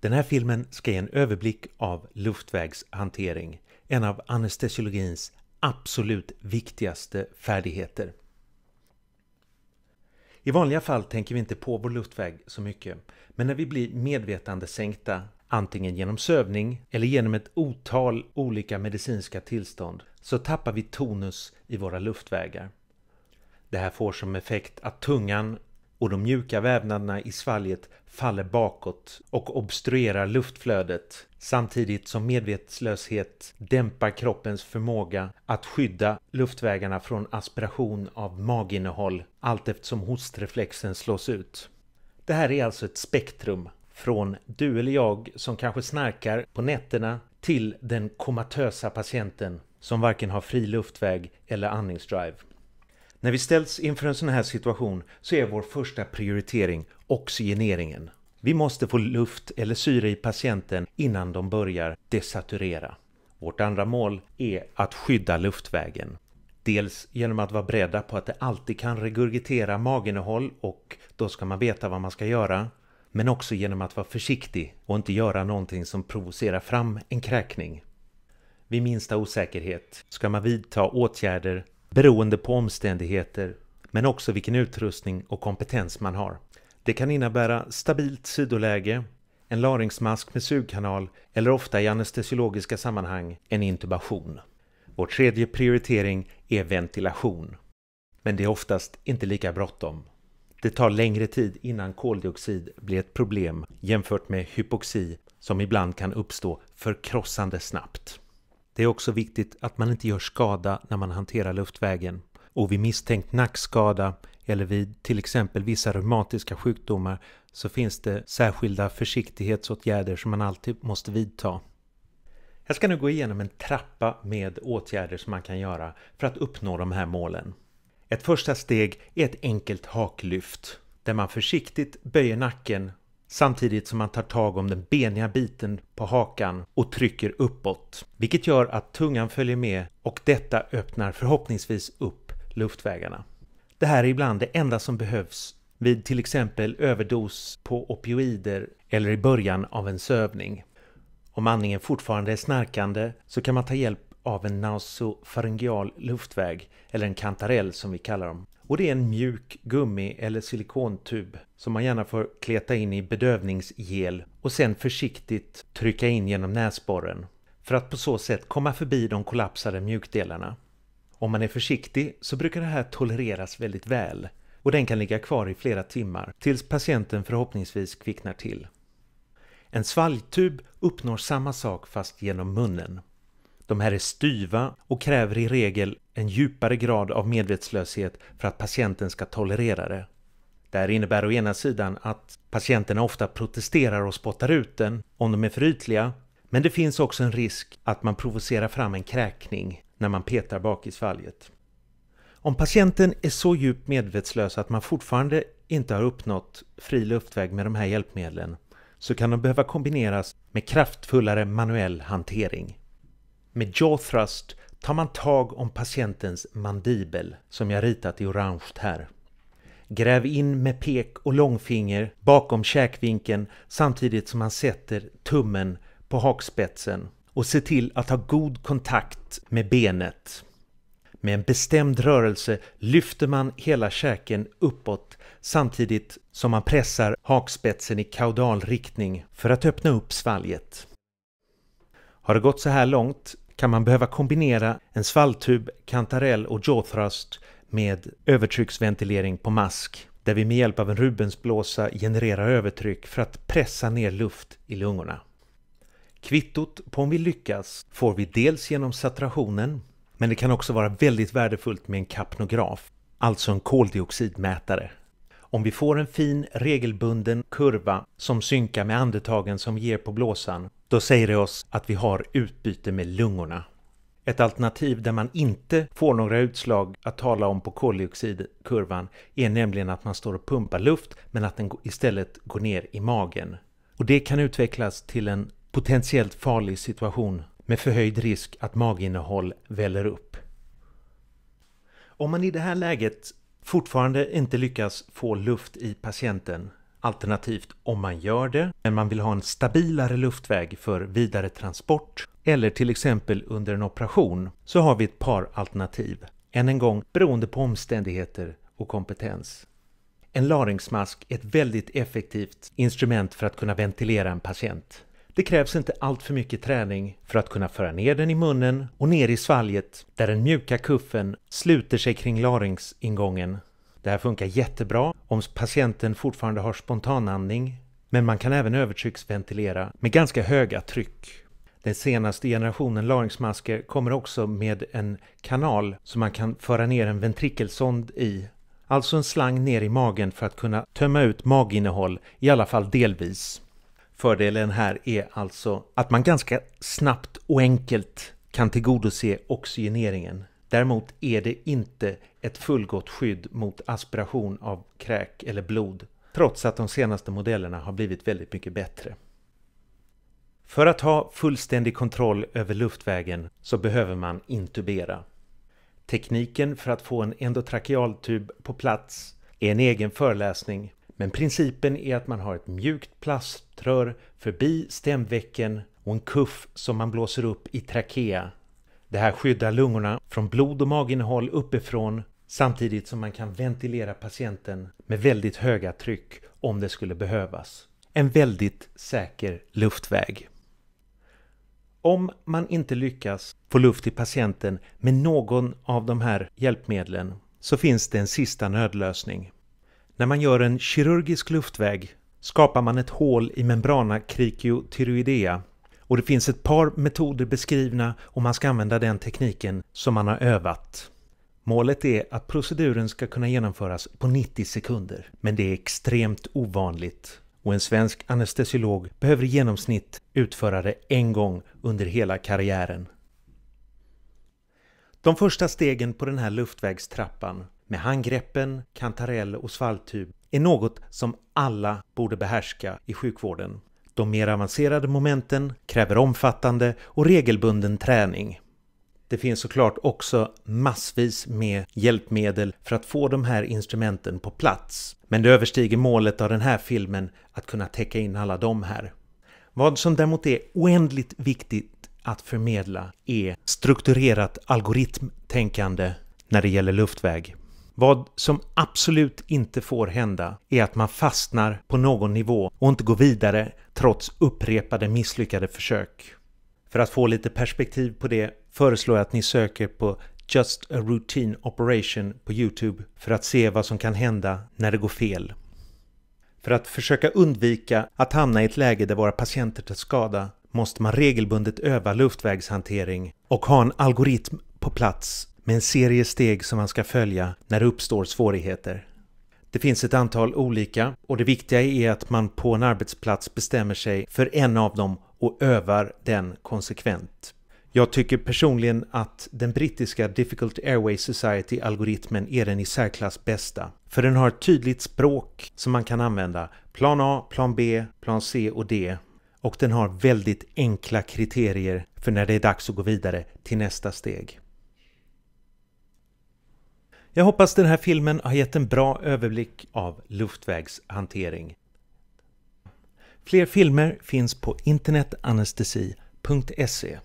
Den här filmen ska ge en överblick av luftvägshantering, en av anestesiologins absolut viktigaste färdigheter. I vanliga fall tänker vi inte på vår luftväg så mycket, men när vi blir medvetandesänkta, antingen genom sövning eller genom ett otal olika medicinska tillstånd, så tappar vi tonus i våra luftvägar. Det här får som effekt att tungan och de mjuka vävnaderna i svalget faller bakåt och obstruerar luftflödet samtidigt som medvetslöshet dämpar kroppens förmåga att skydda luftvägarna från aspiration av maginnehåll allt eftersom hostreflexen slås ut. Det här är alltså ett spektrum från du eller jag som kanske snarkar på nätterna till den komatösa patienten som varken har fri luftväg eller andningsdrive. När vi ställs inför en sån här situation så är vår första prioritering oxygeneringen. Vi måste få luft eller syre i patienten innan de börjar desaturera. Vårt andra mål är att skydda luftvägen. Dels genom att vara beredda på att det alltid kan regurgitera maginnehåll och då ska man veta vad man ska göra. Men också genom att vara försiktig och inte göra någonting som provocerar fram en kräkning. Vid minsta osäkerhet ska man vidta åtgärder beroende på omständigheter men också vilken utrustning och kompetens man har. Det kan innebära stabilt sidoläge, en laringsmask med sugkanal eller ofta i anestesiologiska sammanhang en intubation. Vår tredje prioritering är ventilation. Men det är oftast inte lika bråttom. Det tar längre tid innan koldioxid blir ett problem jämfört med hypoxi som ibland kan uppstå förkrossande snabbt. Det är också viktigt att man inte gör skada när man hanterar luftvägen. Och vid misstänkt nackskada eller vid till exempel vissa reumatiska sjukdomar så finns det särskilda försiktighetsåtgärder som man alltid måste vidta. Jag ska nu gå igenom en trappa med åtgärder som man kan göra för att uppnå de här målen. Ett första steg är ett enkelt haklyft där man försiktigt böjer nacken samtidigt som man tar tag om den beniga biten på hakan och trycker uppåt, vilket gör att tungan följer med och detta öppnar förhoppningsvis upp luftvägarna. Det här är ibland det enda som behövs vid till exempel överdos på opioider eller i början av en sövning. Om andningen fortfarande är snarkande så kan man ta hjälp av en nasofaringeal luftväg, eller en kantarell som vi kallar dem, och det är en mjuk gummi eller silikontub som man gärna får kleta in i bedövningsgel och sen försiktigt trycka in genom näsborren för att på så sätt komma förbi de kollapsade mjukdelarna. Om man är försiktig så brukar det här tolereras väldigt väl och den kan ligga kvar i flera timmar tills patienten förhoppningsvis kvicknar till. En svalgtub uppnår samma sak fast genom munnen. De här är styva och kräver i regel en djupare grad av medvetslöshet för att patienten ska tolerera det. Det här innebär å ena sidan att patienterna ofta protesterar och spottar ut den om de är för ytliga, men det finns också en risk att man provocerar fram en kräkning när man petar bak i svalget. Om patienten är så djupt medvetslös att man fortfarande inte har uppnått fri luftväg med de här hjälpmedlen så kan de behöva kombineras med kraftfullare manuell hantering. Med jaw thrust tar man tag om patientens mandibel som jag ritat i orange här. Gräv in med pek och långfinger bakom käkvinkeln samtidigt som man sätter tummen på hakspetsen och se till att ha god kontakt med benet. Med en bestämd rörelse lyfter man hela käken uppåt samtidigt som man pressar hakspetsen i kaudal riktning för att öppna upp svalget. Har det gått så här långt kan man behöva kombinera en svalltub, kantarell och jawthrust med övertrycksventilering på mask där vi med hjälp av en Rubensblåsa genererar övertryck för att pressa ner luft i lungorna. Kvittot på om vi lyckas får vi dels genom saturationen men det kan också vara väldigt värdefullt med en kapnograf, alltså en koldioxidmätare. Om vi får en fin regelbunden kurva som synkar med andetagen som ger på blåsan då säger det oss att vi har utbyte med lungorna. Ett alternativ där man inte får några utslag att tala om på koldioxidkurvan är nämligen att man står och pumpar luft men att den istället går ner i magen. Och det kan utvecklas till en potentiellt farlig situation med förhöjd risk att maginnehåll väller upp. Om man i det här läget fortfarande inte lyckas få luft i patienten Alternativt om man gör det, men man vill ha en stabilare luftväg för vidare transport eller till exempel under en operation så har vi ett par alternativ. Än en gång beroende på omständigheter och kompetens. En laringsmask är ett väldigt effektivt instrument för att kunna ventilera en patient. Det krävs inte allt för mycket träning för att kunna föra ner den i munnen och ner i svalget där den mjuka kuffen sluter sig kring laringsingången det här funkar jättebra om patienten fortfarande har spontanandning, men man kan även övertrycksventilera med ganska höga tryck. Den senaste generationen laringsmasker kommer också med en kanal som man kan föra ner en ventrikelsond i. Alltså en slang ner i magen för att kunna tömma ut maginnehåll, i alla fall delvis. Fördelen här är alltså att man ganska snabbt och enkelt kan tillgodose oxygeneringen. Däremot är det inte ett fullgott skydd mot aspiration av kräk eller blod, trots att de senaste modellerna har blivit väldigt mycket bättre. För att ha fullständig kontroll över luftvägen så behöver man intubera. Tekniken för att få en endotrakealtub på plats är en egen föreläsning men principen är att man har ett mjukt plaströr förbi stämvecken och en kuff som man blåser upp i trakea det här skyddar lungorna från blod och maginnehåll uppifrån samtidigt som man kan ventilera patienten med väldigt höga tryck om det skulle behövas. En väldigt säker luftväg. Om man inte lyckas få luft i patienten med någon av de här hjälpmedlen så finns det en sista nödlösning. När man gör en kirurgisk luftväg skapar man ett hål i membrana cricuotiroidea och det finns ett par metoder beskrivna och man ska använda den tekniken som man har övat. Målet är att proceduren ska kunna genomföras på 90 sekunder, men det är extremt ovanligt. Och en svensk anestesiolog behöver i genomsnitt utföra det en gång under hela karriären. De första stegen på den här luftvägstrappan med handgreppen, kantarell och svalltub, är något som alla borde behärska i sjukvården. De mer avancerade momenten kräver omfattande och regelbunden träning. Det finns såklart också massvis med hjälpmedel för att få de här instrumenten på plats. Men det överstiger målet av den här filmen att kunna täcka in alla de här. Vad som däremot är oändligt viktigt att förmedla är strukturerat algoritmtänkande när det gäller luftväg. Vad som absolut inte får hända är att man fastnar på någon nivå och inte går vidare trots upprepade misslyckade försök. För att få lite perspektiv på det föreslår jag att ni söker på “Just a Routine Operation” på Youtube för att se vad som kan hända när det går fel. För att försöka undvika att hamna i ett läge där våra patienter tar skada måste man regelbundet öva luftvägshantering och ha en algoritm på plats med en serie steg som man ska följa när det uppstår svårigheter. Det finns ett antal olika och det viktiga är att man på en arbetsplats bestämmer sig för en av dem och övar den konsekvent. Jag tycker personligen att den brittiska Difficult Airway Society-algoritmen är den i särklass bästa. För den har ett tydligt språk som man kan använda. Plan A, plan B, plan C och D. Och den har väldigt enkla kriterier för när det är dags att gå vidare till nästa steg. Jag hoppas den här filmen har gett en bra överblick av luftvägshantering. Fler filmer finns på internetanestesi.se